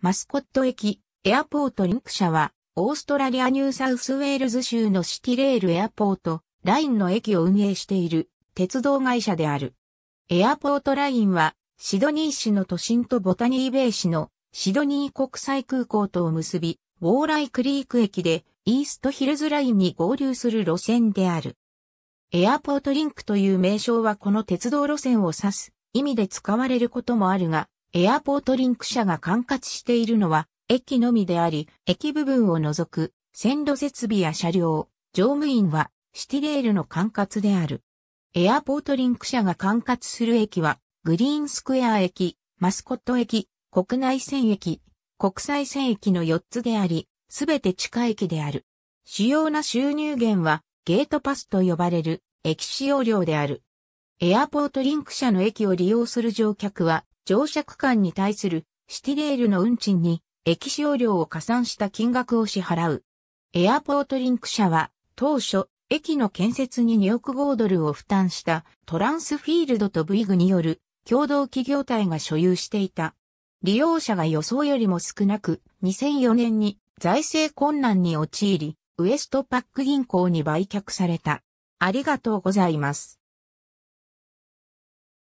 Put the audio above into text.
マスコット駅、エアポートリンク社は、オーストラリアニューサウスウェールズ州のシティレールエアポート、ラインの駅を運営している、鉄道会社である。エアポートラインは、シドニー市の都心とボタニーベイ市のシドニー国際空港とを結び、ウォーライクリーク駅でイーストヒルズラインに合流する路線である。エアポートリンクという名称はこの鉄道路線を指す意味で使われることもあるが、エアポートリンク社が管轄しているのは、駅のみであり、駅部分を除く、線路設備や車両、乗務員は、シティレールの管轄である。エアポートリンク社が管轄する駅は、グリーンスクエア駅、マスコット駅、国内線駅、国際線駅の4つであり、すべて地下駅である。主要な収入源は、ゲートパスと呼ばれる、駅使用料である。エアポートリンク社の駅を利用する乗客は、乗車区間に対するシティレールの運賃に液使用を加算した金額を支払う。エアポートリンク社は当初駅の建設に2億5ドルを負担したトランスフィールドと V グによる共同企業体が所有していた。利用者が予想よりも少なく2004年に財政困難に陥りウエストパック銀行に売却された。ありがとうございます。